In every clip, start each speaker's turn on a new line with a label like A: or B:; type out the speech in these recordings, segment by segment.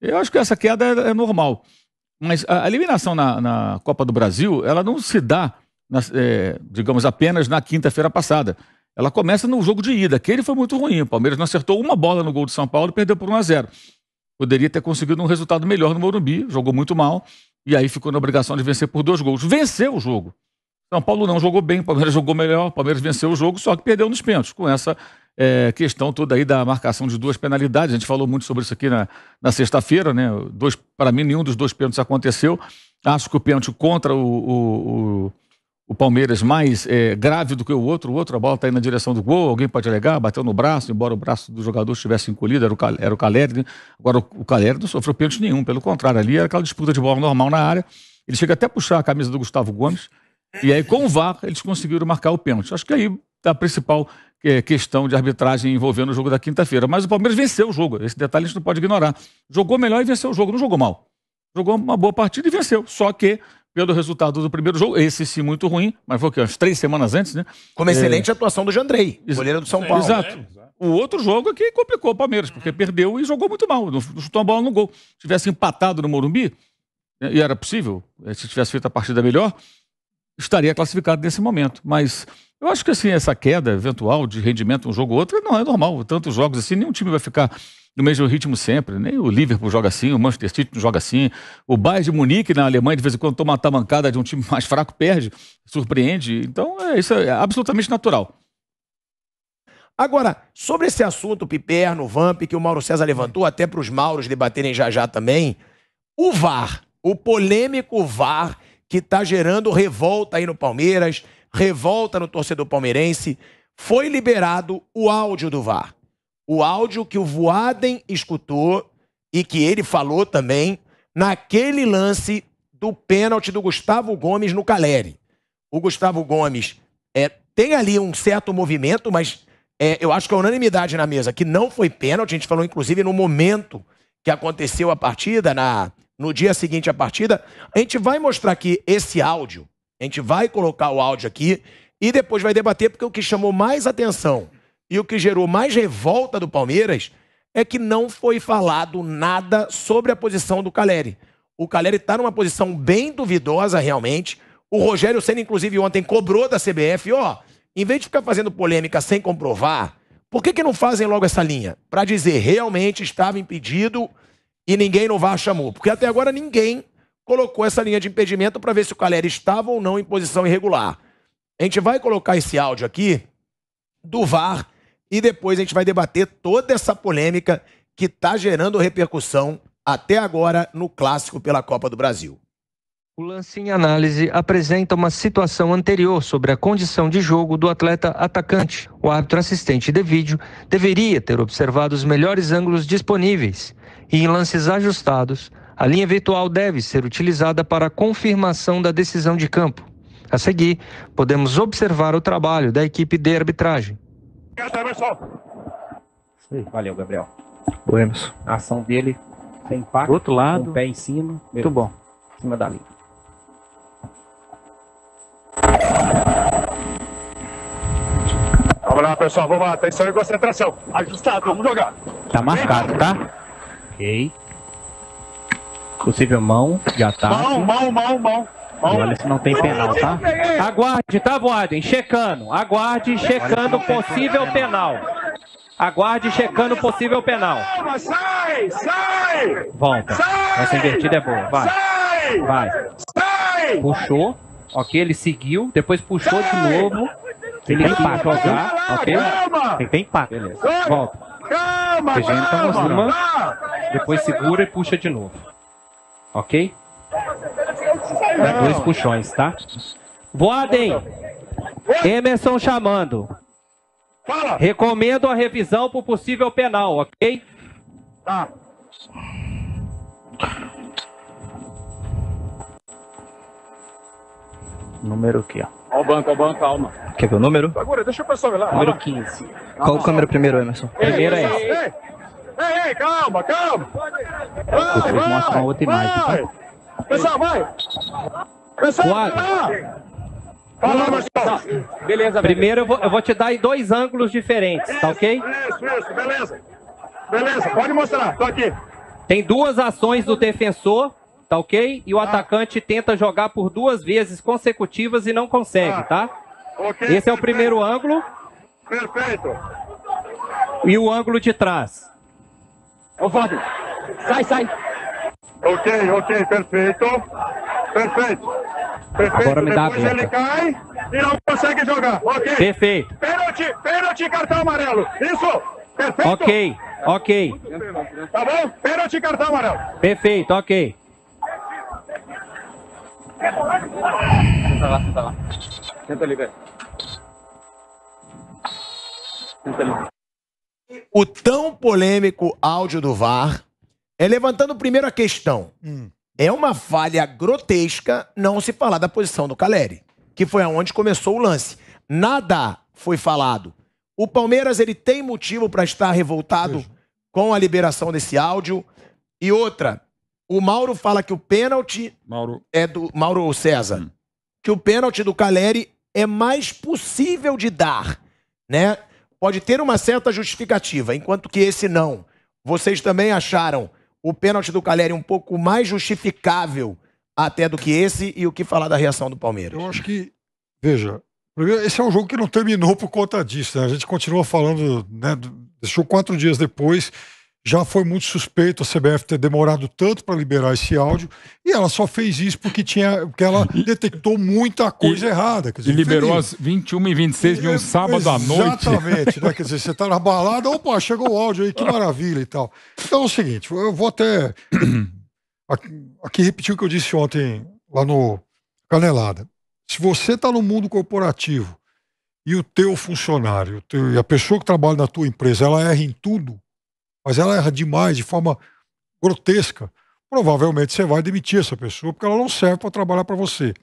A: Eu acho que essa queda é, é normal. Mas a eliminação na, na, Copa do Brasil, ela não se dá, na, é, digamos, apenas na quinta-feira passada. Ela começa no jogo de ida. Aquele foi muito ruim. O Palmeiras não acertou uma bola no gol de São Paulo e perdeu por 1 a 0 Poderia ter conseguido um resultado melhor no Morumbi, jogou muito mal, e aí ficou na obrigação de vencer por dois gols. Venceu o jogo. São Paulo não jogou bem, o Palmeiras jogou melhor, o Palmeiras venceu o jogo, só que perdeu nos pênaltis, com essa é, questão toda aí da marcação de duas penalidades. A gente falou muito sobre isso aqui na, na sexta-feira, né? Dois, para mim, nenhum dos dois pênaltis aconteceu. Acho que o pênalti contra o, o, o, o Palmeiras mais é, grave do que o outro. O outro, a bola está aí na direção do gol, alguém pode alegar, bateu no braço, embora o braço do jogador estivesse encolhido, era o, era o Caleri. Né? Agora, o, o Caleri não sofreu pênalti nenhum, pelo contrário, ali era aquela disputa de bola normal na área. Ele chega até a puxar a camisa do Gustavo Gomes. E aí, com o VAR, eles conseguiram marcar o pênalti. Acho que aí a principal é, questão de arbitragem envolvendo o jogo da quinta-feira. Mas o Palmeiras venceu o jogo. Esse detalhe a gente não pode ignorar. Jogou melhor e venceu o jogo. Não jogou mal. Jogou uma boa partida e venceu. Só que, pelo resultado do primeiro jogo, esse sim muito ruim, mas foi o quê? Umas três semanas antes, né? Com é. excelente é... atuação do Jandrei, goleiro do São Paulo. É, exato. O outro jogo é que complicou o Palmeiras, porque uhum. perdeu e jogou muito mal. Não chutou a bola no gol. Se tivesse empatado no Morumbi, né, e era possível, eh, se tivesse feito a partida melhor, estaria classificado nesse momento. Mas eu acho que assim, essa queda eventual de rendimento um jogo ou outro não é normal. Tantos jogos assim, nenhum time vai ficar no mesmo ritmo sempre. Nem o Liverpool joga assim, o Manchester City não joga assim. O Bayern de Munique, na Alemanha, de vez em quando toma uma tamancada de um time mais
B: fraco, perde, surpreende. Então, é, isso é absolutamente natural. Agora, sobre esse assunto Piperno, Vamp, que o Mauro César levantou, até para os Mauros debaterem já já também, o VAR, o polêmico VAR que está gerando revolta aí no Palmeiras, revolta no torcedor palmeirense, foi liberado o áudio do VAR. O áudio que o Voaden escutou e que ele falou também naquele lance do pênalti do Gustavo Gomes no Caleri. O Gustavo Gomes é, tem ali um certo movimento, mas é, eu acho que a unanimidade na mesa que não foi pênalti. A gente falou, inclusive, no momento que aconteceu a partida, na, no dia seguinte à partida. A gente vai mostrar aqui esse áudio a gente vai colocar o áudio aqui e depois vai debater, porque o que chamou mais atenção e o que gerou mais revolta do Palmeiras é que não foi falado nada sobre a posição do Caleri. O Caleri está numa posição bem duvidosa, realmente. O Rogério Senna, inclusive, ontem cobrou da CBF, ó, em vez de ficar fazendo polêmica sem comprovar, por que, que não fazem logo essa linha? Para dizer realmente estava impedido e ninguém no VAR chamou. Porque até agora ninguém colocou essa linha de impedimento para ver se o Caleri estava ou não em posição irregular. A gente vai colocar esse áudio aqui do VAR e depois a gente vai debater toda essa polêmica que está gerando repercussão até agora no clássico pela Copa do Brasil.
C: O lance em análise apresenta uma situação anterior sobre a condição de jogo do atleta atacante. O árbitro assistente de vídeo deveria ter observado os melhores ângulos disponíveis e, em lances ajustados, a linha virtual deve ser utilizada para a confirmação da decisão de campo. A seguir, podemos observar o trabalho da equipe de arbitragem. Valeu, Gabriel. O Emerson. A ação dele tem impacto. Do outro lado. pé em cima. Beleza. Muito bom. Em cima da linha. Vamos lá, pessoal. Vamos lá.
D: Atenção e concentração. Ajustado. Vamos jogar.
C: Tá marcado, tá? Ok possível mão de ataque. Mão,
D: mão, mão, mão.
C: olha se não tem penal, tá? Aguarde, tá, Voaden? Checando. Aguarde, checando possível penal. Aguarde, checando possível penal.
D: Sai, sai!
C: Volta. Essa invertida é boa.
D: Vai. Vai. Puxou.
C: Ok, ele seguiu. Depois puxou de novo.
E: Ele tem empate, jogar, ok? Tem
C: que ter empate. Beleza. Volta. Calma, calma, calma. Depois segura e puxa de novo ok? Não. Dois puxões, tá? Voadem! Emerson chamando. Fala! Recomendo a revisão pro possível penal, ok? Tá. Número aqui, ó.
A: Ó o banco, ó o banco, calma. Quer ver o número? Agora, deixa o pessoal ver lá. Número
C: 15. Qual o câmera primeiro, Emerson? Primeiro é esse.
E: Ei, ei, calma, calma.
C: Pessoal, vai, mostra uma outra tá? vai. Tá? Pessoal, vai! Pessoal, Fala, Marcelo. Tá. Beleza, Primeiro eu vou, eu vou, te dar em dois ângulos diferentes, isso, tá ok?
A: Isso, isso, beleza.
C: Beleza, pode mostrar, tô aqui. Tem duas ações do defensor, tá ok? E o ah. atacante tenta jogar por duas vezes consecutivas e não consegue, ah. tá? Okay, Esse perfeito. é o primeiro ângulo. Perfeito. E o ângulo de trás. Ô,
E: Fábio, Sai, sai. Ok, ok, perfeito. Perfeito. perfeito.
A: Agora me dá Depois a ele cai e não consegue jogar. Ok. Perfeito. Pênalti, pênalti, cartão
F: amarelo. Isso.
A: Perfeito.
C: Ok, ok.
F: Tá bom? Pênalti, cartão amarelo.
C: Perfeito, ok.
A: Senta lá, senta lá. Senta ali, velho.
B: Senta O tão polêmico áudio do VAR é levantando primeiro a questão. Hum. É uma falha grotesca não se falar da posição do Caleri, que foi aonde começou o lance. Nada foi falado. O Palmeiras ele tem motivo para estar revoltado Veja. com a liberação desse áudio. E outra, o Mauro fala que o pênalti Mauro. é do Mauro César, hum. que o pênalti do Caleri é mais possível de dar, né? Pode ter uma certa justificativa, enquanto que esse não. Vocês também acharam o pênalti do Caleri um pouco mais justificável até do que esse e o que falar da reação do Palmeiras?
F: Eu acho que, veja, esse é um jogo que não terminou por conta disso. Né? A gente continua falando, né, quatro dias depois já foi muito suspeito a CBF ter demorado tanto para liberar esse áudio e ela só fez isso porque tinha porque ela detectou muita coisa e, errada. Dizer, e liberou às
D: 21 e 26 de um sábado à noite. Exatamente. né? Quer
F: dizer, você está na balada, opa, chegou o áudio aí, que ah. maravilha e tal. Então é o seguinte, eu vou até aqui, aqui repetir o que eu disse ontem lá no Canelada. Se você está no mundo corporativo e o teu funcionário o teu, e a pessoa que trabalha na tua empresa, ela erra em tudo, mas ela erra demais, de forma grotesca, provavelmente você vai demitir essa pessoa, porque ela não serve para trabalhar para você.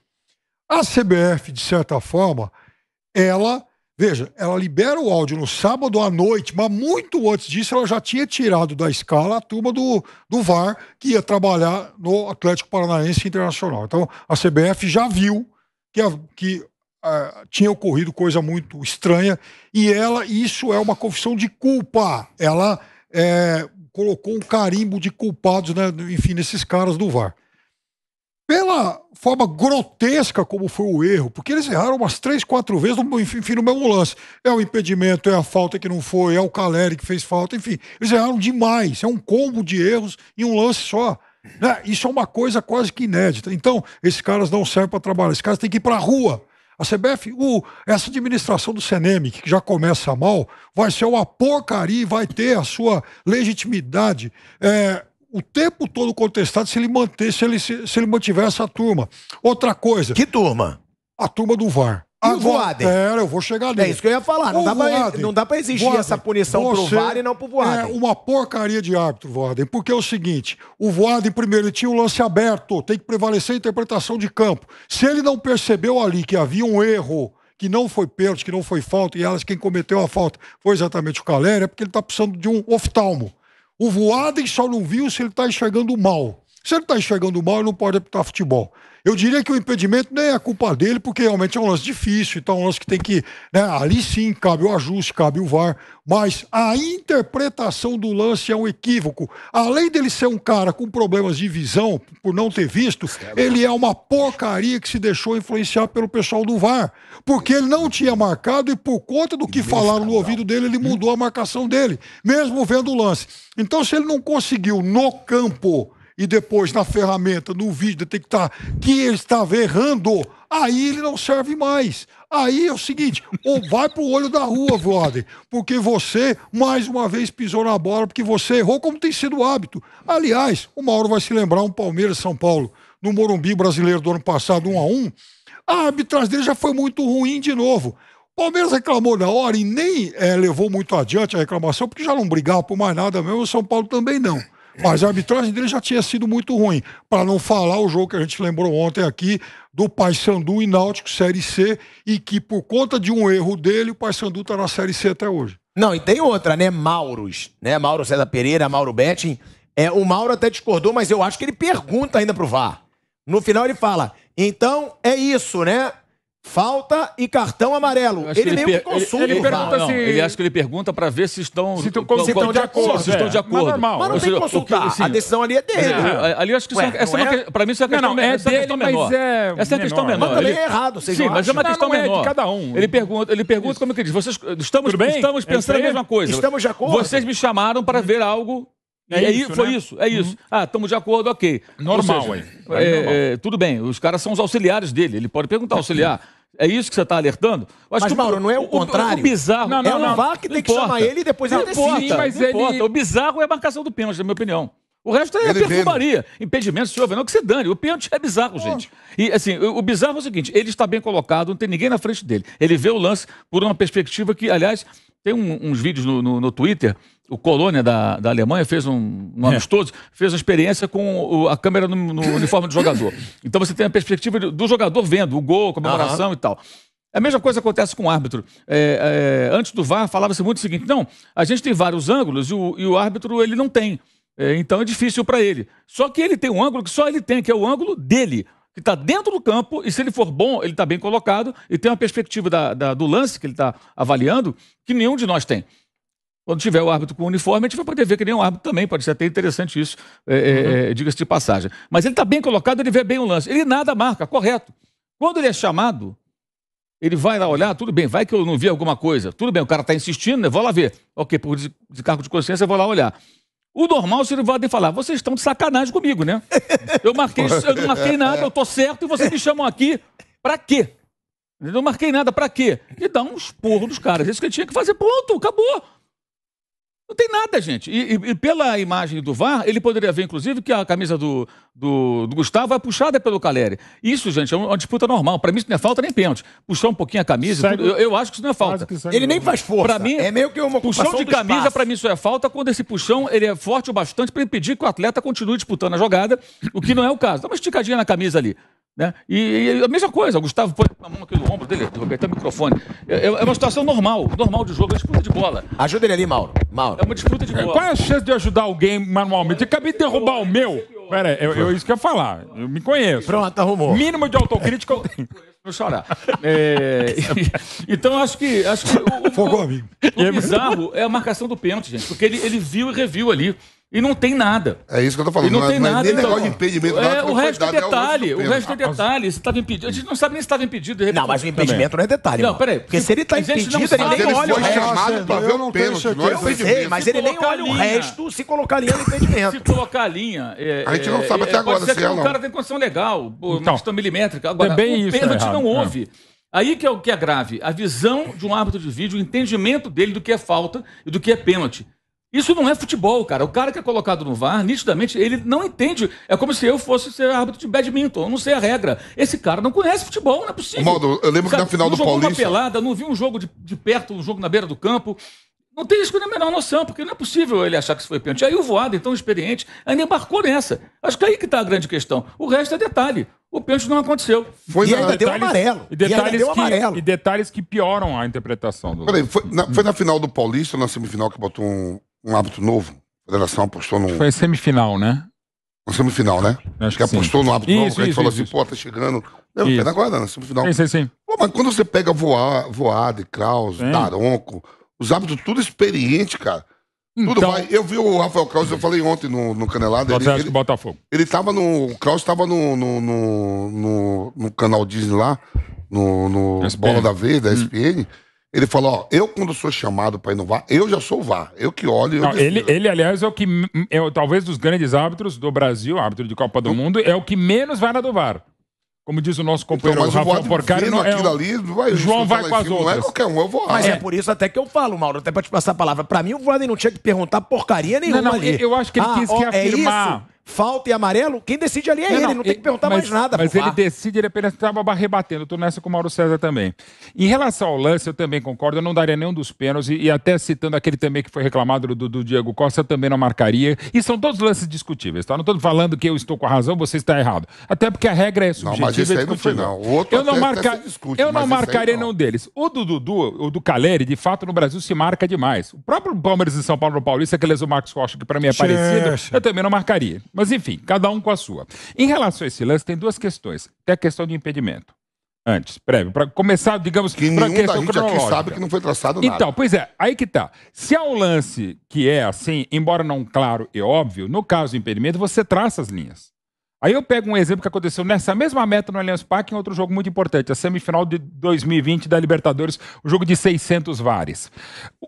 F: A CBF, de certa forma, ela, veja, ela libera o áudio no sábado à noite, mas muito antes disso ela já tinha tirado da escala a turma do, do VAR, que ia trabalhar no Atlético Paranaense Internacional. Então, a CBF já viu que, a, que a, tinha ocorrido coisa muito estranha, e ela, isso é uma confissão de culpa. Ela é, colocou um carimbo de culpados, né, enfim, nesses caras do VAR. Pela forma grotesca como foi o erro, porque eles erraram umas três, quatro vezes, no, enfim, no mesmo lance. É o impedimento, é a falta que não foi, é o Caleri que fez falta, enfim. Eles erraram demais. É um combo de erros em um lance só. Né? Isso é uma coisa quase que inédita. Então, esses caras não servem para trabalhar. Esses caras têm que ir para a rua a CBF, o, essa administração do CNM, que já começa mal, vai ser uma porcaria e vai ter a sua legitimidade é, o tempo todo contestado se ele manter, se ele, se, se ele mantiver essa turma. Outra coisa. Que turma? A turma do VAR. Agora, e o Voaden? Era, eu vou chegar é nele. É isso que eu ia falar. Não, dá, Voaden, pra, não dá pra exigir Voaden, essa punição pro VAR e não pro Voaden. É uma porcaria de árbitro, Voaden. Porque é o seguinte, o Voaden, primeiro, ele tinha o lance aberto. Tem que prevalecer a interpretação de campo. Se ele não percebeu ali que havia um erro que não foi pênalti, que não foi falta, e elas quem cometeu a falta foi exatamente o Caleri, é porque ele está precisando de um oftalmo. O Voaden só não viu se ele está enxergando mal. Se ele está enxergando mal, ele não pode apitar futebol. Eu diria que o impedimento nem é culpa dele, porque realmente é um lance difícil, então é um lance que tem que. Né, ali sim cabe o ajuste, cabe o VAR, mas a interpretação do lance é um equívoco. Além dele ser um cara com problemas de visão, por não ter visto, é ele é uma porcaria que se deixou influenciar pelo pessoal do VAR, porque ele não tinha marcado e por conta do que falaram no ouvido dele, ele mudou a marcação dele, mesmo vendo o lance. Então, se ele não conseguiu no campo e depois na ferramenta, no vídeo detectar que ele estava errando, aí ele não serve mais. Aí é o seguinte, ou vai pro olho da rua, brother, porque você mais uma vez pisou na bola, porque você errou como tem sido o hábito. Aliás, o Mauro vai se lembrar um Palmeiras São Paulo no Morumbi brasileiro do ano passado, 1 um a 1. Um, a arbitragem dele já foi muito ruim de novo. O Palmeiras reclamou na hora e nem é, levou muito adiante a reclamação, porque já não brigava por mais nada mesmo, o São Paulo também não. Mas a arbitragem dele já tinha sido muito ruim. Para não falar o jogo que a gente lembrou ontem aqui do Paysandu e Náutico Série C e que por conta de um erro dele o Paysandu está na Série C até hoje. Não,
B: e tem outra, né? Mauros, né? Mauro César Pereira, Mauro Betting. É, o Mauro até discordou, mas eu acho que ele pergunta ainda pro VAR. No final ele fala: "Então é isso, né? Falta e cartão amarelo. Ele, ele meio que consulta. Ele, ele pergunta se... ele acha
A: que ele pergunta para ver se estão... Se, estão, de acordo. Se estão de é. acordo. Mas, normal. mas não tem que consultar. Assim- a decisão ali é dele. É, é, ali eu acho que... É Ué, é, para mim, isso é uma questão, não, é essa dele, questão menor. É essa é uma questão menor. Mas também ele, é errado. Vocês sim, mas é uma questão menor. de cada um. Ele pergunta, ele pergunta como é que diz. Vocês estamos, estamos pensando a mesma coisa. Estamos de acordo. Vocês me chamaram para uhum. ver algo é e aí, isso, foi né? isso, é isso. Uhum. Ah, estamos de acordo, ok. Normal, seja, é, é, Tudo bem, os caras são os auxiliares dele. Ele pode perguntar, auxiliar, é isso que você está alertando? Eu acho mas, que o, Mauro, não é o, o contrário? O, o bizarro não, não, é o VAR que tem que chamar ele e depois ele decide. Mas não ele... importa. O bizarro é a marcação do pênalti, na minha opinião. O resto é ele perfumaria, vendo. impedimento, se houver, não que se dane. O pênalti é bizarro, gente. E assim, o, bizarro é o seguinte: ele está bem colocado, não tem ninguém na frente dele. Ele vê o lance por uma perspectiva que, aliás, tem um, uns vídeos no, no, no, Twitter. O Colônia da, da Alemanha fez um, um é. amistoso, fez uma experiência com o, a câmera no, no, uniforme do jogador. Então você tem a perspectiva do, do jogador vendo o gol, a comemoração uhum. e tal. É a mesma coisa acontece com o árbitro. É, é, antes do VAR, falava-se muito o seguinte: não, a gente tem vários ângulos e o, e o árbitro ele não tem. É, então é difícil para ele. Só que ele tem um ângulo que só ele tem, que é o ângulo dele, que está dentro do campo, e se ele for bom, ele está bem colocado, e tem uma perspectiva da, da, do lance que ele está avaliando, que nenhum de nós tem. Quando tiver o árbitro com o uniforme, a gente vai poder ver que nenhum um árbitro também, pode ser até interessante isso, é, é uhum. é, diga-se de passagem. Mas ele está bem colocado, ele vê bem o lance. Ele nada marca, correto. Quando ele é chamado, ele vai lá olhar, tudo bem, vai que eu não vi alguma coisa. Tudo bem, o cara está insistindo, né? vou lá ver. Ok, por descargo de consciência, eu vou lá olhar. O normal seria o Vader falar: vocês estão de sacanagem comigo, né? Eu marquei, eu não marquei nada, eu tô certo e vocês me chamam aqui pra quê? Eu não marquei nada, pra quê? E dar um esporro dos caras. É isso que ele tinha que fazer, ponto, acabou. Não tem nada, gente. E, e, e, pela imagem do VAR, ele poderia ver, inclusive, que a camisa do, do, do Gustavo é puxada pelo Caleri. Isso, gente, é, é uma disputa normal. Para mim, isso não é falta nem pênalti. Puxar um pouquinho a camisa, tudo, eu, eu, acho que isso não é falta. Ele nem faz força. Para mim, é meio que uma puxão de camisa, para mim, isso é falta quando esse puxão ele é forte o bastante para impedir que o atleta continue disputando a jogada, o que não é o caso. Dá uma esticadinha na camisa ali. Né? E, e, a mesma coisa, o Gustavo põe a mão aqui no ombro dele, derrubei até o microfone. É, é, é, uma situação normal, normal de jogo, é uma disputa de bola. Ajuda
B: ele ali, Mauro. Mauro. É uma disputa de é,
A: bola. Qual é a
D: chance de ajudar alguém manualmente? Eu acabei de derrubar o meu. Pera eu, eu, isso que eu ia falar. Eu me conheço. Pronto, arrumou. Mínimo de autocrítica eu tenho. Vou chorar. É, então acho que. Acho que o, o bizarro
A: é a marcação do pênalti, gente. Porque ele, ele viu e reviu ali. E não tem nada. É isso que eu tô falando. E não, não é- tem não é nada. Nem então, negócio de impedimento. É, é o resto é, é detalhe. o, resto é detalhe. estava impedido. A gente não sabe nem se estava impedido. Não, mas o impedimento também. não é detalhe. Não, peraí. Porque se ele está impedido, ele nem olha o resto. chamado para ver o pênalti. mas ele nem olha o resto se colocar a linha no impedimento. Se colocar a linha... A gente não sabe até agora se é não. O cara tem condição legal, uma então, questão milimétrica. Agora, o pênalti não houve. Aí que é o que é grave. A visão de um árbitro de vídeo, o entendimento dele do que é falta e do que é pênalti. Isso não é futebol, cara. O cara que é colocado no VAR, nitidamente, ele não entende. É como se eu fosse ser árbitro de badminton. Eu não sei a regra. Esse cara não conhece futebol, não é possível. Maldo, eu lembro cara, que na final do Paulista... Não vi uma pelada, não vi um jogo de, de perto, um jogo na beira do campo. Não tem isso nem a menor noção, porque não é possível ele achar que isso foi pênalti. Aí o voado, então experiente, ainda embarcou nessa. Acho que aí que está a grande questão. O resto é detalhe. O pênalti não aconteceu. Foi e na... ainda detalhes, deu amarelo. E
E: detalhes, e deu
D: que, E detalhes que pioram a interpretação. Do... Peraí,
E: foi, na, foi na final do Paulista, na semifinal, que botou um, um hábito novo. A federação apostou num. Foi
D: semifinal, né? semifinal, né? Acho que, que apostou sim. no hábito isso, novo, isso, que a gente isso, falou assim, pô,
E: tá chegando. Não, não agora, tá na semifinal. Sim, sim, sim. Pô, mas quando você pega voar, voar de Kraus, Daronco, os hábitos tudo experiente, cara. Então... Tudo vai. Eu vi o Rafael Kraus, eu falei ontem no, no Canelada. Do ele, Botafogo. Ele tava no. O Kraus tava no no, no, no, no, canal Disney lá, no, no Bola da Vez, da hum. SPN. Ele falou, ó, eu quando sou chamado para ir no VAR, eu já sou o VAR, eu que olho. Eu não, ele,
D: ele, aliás, é o que, é, talvez dos grandes árbitros do Brasil, árbitro de Copa do eu... Mundo, é o que menos vai na do VAr. Como diz o nosso então, companheiro então, mas Rafael Porcari, não é um... ali, vai, João vai com as cima, outras. Não é qualquer um,
E: eu vou. Mas é. é. por
D: isso até que eu falo, Mauro, até pra te passar a palavra.
B: Pra mim, o Voaden não tinha que perguntar porcaria nenhuma não, não, ali. Eu acho que ele ah, quis ó, que afirmar. É falta e amarelo, quem decide ali é não, ele, não, não tem ele, que perguntar mas, mais nada. Mas ele ah.
D: decide, ele apenas estava rebatendo. estou nessa com o Mauro César também. Em relação ao lance, eu também concordo, eu não daria nenhum dos pênaltis, e, e até citando aquele também que foi reclamado do, do, Diego Costa, eu também não marcaria. E são todos lances discutíveis, tá? Não estou falando que eu estou com a razão, você está errado. Até porque a regra é subjetiva. Não, mas isso aí não foi, não. O outro eu não, marca... discute, eu não marcaria nenhum deles. O do Dudu, o do Caleri, de fato, no Brasil se marca demais. O próprio Palmeiras de São Paulo no Paulista, que lesou é o Marcos Rocha, que para mim é parecido, eu também não marcaria. Mas enfim, cada um com a sua. Em relação a esse lance, tem duas questões. Tem a questão do impedimento. Antes, prévio, para começar, digamos que para questão da gente cronológica. aqui sabe que não foi traçado nada. Então, pois é, aí que tá. Se há um lance que é assim, embora não claro e óbvio, no caso do impedimento, você traça as linhas. Aí eu pego um exemplo que aconteceu nessa mesma meta no Allianz Parque em outro jogo muito importante, a semifinal de 2020 da Libertadores, o um jogo de 600 vares.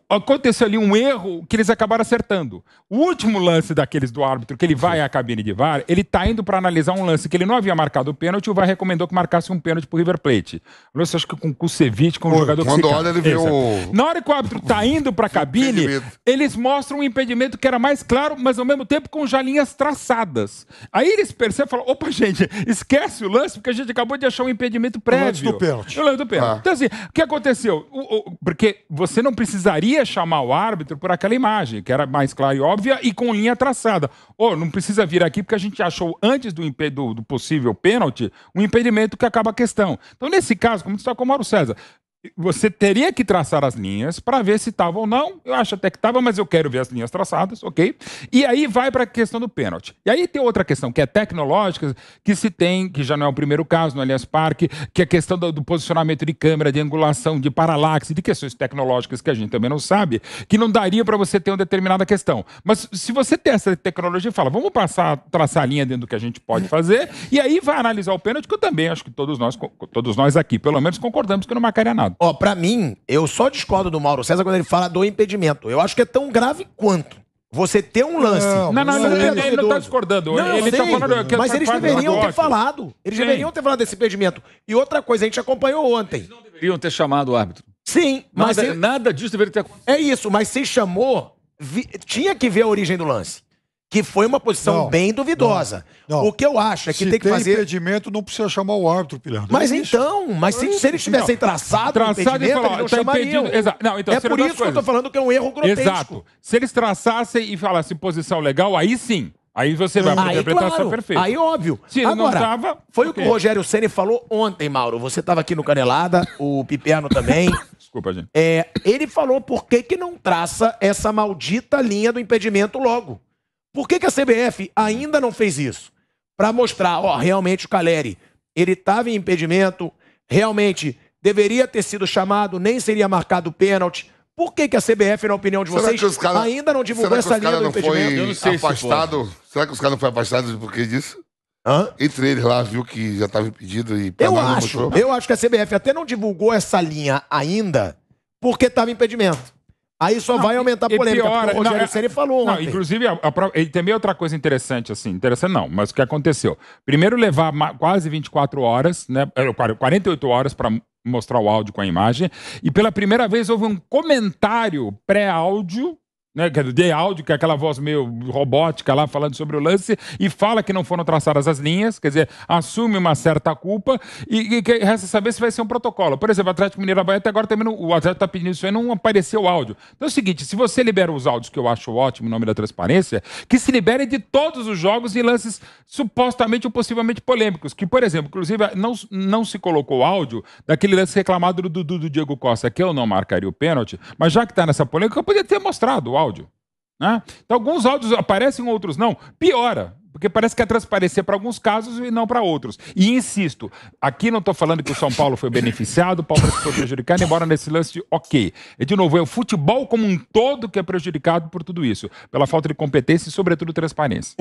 D: Aconteceu ali um erro que eles acabaram acertando. O último lance daqueles do árbitro, que ele vai à cabine de VAR, ele está indo para analisar um lance que ele não havia marcado o pênalti, o VAR recomendou que marcasse um pênalti pro River Plate. O lance acho que com o Kusevich, com o jogador que Quando olha, ele vê o... Na hora que o árbitro está indo para a cabine, eles mostram um impedimento que era mais claro, mas ao mesmo tempo com já linhas traçadas. Aí eles percebem e opa, gente, esquece o lance, porque a gente acabou de achar um impedimento prévio. O lance do pênalti. O lance do pênalti. Ah. Então, assim, o que aconteceu? O, o, porque você não precisaria chamar o árbitro por aquela imagem, que era mais clara e óbvia e com linha traçada. Ou oh, não precisa vir aqui, porque a gente achou antes do, do, do possível pênalti um impedimento que acaba a questão. Então, nesse caso, como está com o Mauro César, você teria que traçar as linhas para ver se estava ou não. Eu acho até que estava, mas eu quero ver as linhas traçadas, ok? E aí vai para a questão do pênalti. E aí tem outra questão que é tecnológica, que se tem, que já não é o primeiro caso no Allianz Parque, que é a questão do, do, posicionamento de câmera, de angulação, de paralaxe, de questões tecnológicas que a gente também não sabe, que não daria para você ter uma determinada questão. Mas se você tem essa tecnologia fala, vamos passar, traçar a linha dentro do que a gente pode fazer, e aí vai analisar o pênalti, que eu também acho que todos nós, todos nós aqui, pelo menos, concordamos que não marcaria nada. Ó, pra mim, eu só discordo do Mauro César quando ele fala do impedimento. Eu
B: acho que é tão grave quanto. Você ter um lance. Não, não, não, ele, ele, ele não tá discordando. Não, ele tá falando que Mas eles é deveriam ter falado. Eles sim. deveriam ter falado desse impedimento. E outra coisa, a gente acompanhou ontem. Eles não deveriam ter chamado o árbitro. Sim, mas. Nada, nada disso deveria ter acontecido. É isso, mas se chamou, vi... tinha que ver a origem do lance que foi uma posição não, bem duvidosa.
F: Não, não. O que eu acho é que se tem que tem fazer. impedimento, não precisa chamar o árbitro, Pilar. Mas é então, mas se, se eles tivessem traçado, traçado e falar, eles tá impedido. Não, então, é por isso que eu estou falando
B: que é um erro grotesco.
D: Exato. Se eles traçassem e falassem posição legal, aí sim. Aí você vai para a interpretação claro, perfeita. Aí óbvio. Se Agora, não tava, foi o que o Rogério Ceni falou ontem, Mauro. Você estava aqui no
B: Canelada, o Piperno também. Desculpa, gente. É, ele falou por que, que não traça essa maldita linha do impedimento logo. Por que, que a CBF ainda não fez isso? Para mostrar, ó, realmente o Caleri, ele estava em impedimento, realmente deveria ter sido chamado, nem seria marcado o pênalti. Por que, que a CBF, na opinião de vocês, cara, ainda não divulgou essa linha do impedimento? Foi afastado,
E: se Será que os caras não foram afastados que disso? Hã? Entre eles lá, viu que já estava impedido e eu acho, eu
B: acho que a CBF até não divulgou essa linha ainda porque estava impedimento. Aí só não, vai aumentar a polêmica. Piora, o Rogério é- Ceni falou não, Inclusive,
D: a, a, outra coisa interessante, assim, interessante não, mas o que aconteceu? Primeiro levar quase 24 horas, né, 48 eh, horas para mostrar o áudio com a imagem, e pela primeira vez houve um comentário pré-áudio né, de áudio, que é aquela voz meio robótica lá falando sobre o lance, e fala que não foram traçadas as linhas, quer dizer, assume uma certa culpa e, e resta saber se vai ser um protocolo. Por exemplo, o Atlético Mineiro vai até agora também, o Atlético está pedindo isso aí, não apareceu o áudio. Então é o seguinte, se você libera os áudios, que eu acho ótimo, em nome da transparência, que se libere de todos os jogos e lances supostamente ou possivelmente polêmicos, que, por exemplo, inclusive, não, não se colocou áudio daquele lance reclamado do, do, do Diego Costa, que eu não marcaria o pênalti, mas já que está nessa polêmica, eu podia ter mostrado o áudio áudio. Né? Então, alguns áudios aparecem, outros não. Piora, porque parece que é transparecer para alguns casos e não para outros. E insisto, aqui não estou falando que o São Paulo foi beneficiado, o Palmeiras foi prejudicado, embora nesse lance de ok. E, de novo, é o futebol como um todo que é prejudicado por tudo isso, pela falta de competência e, sobretudo, transparência.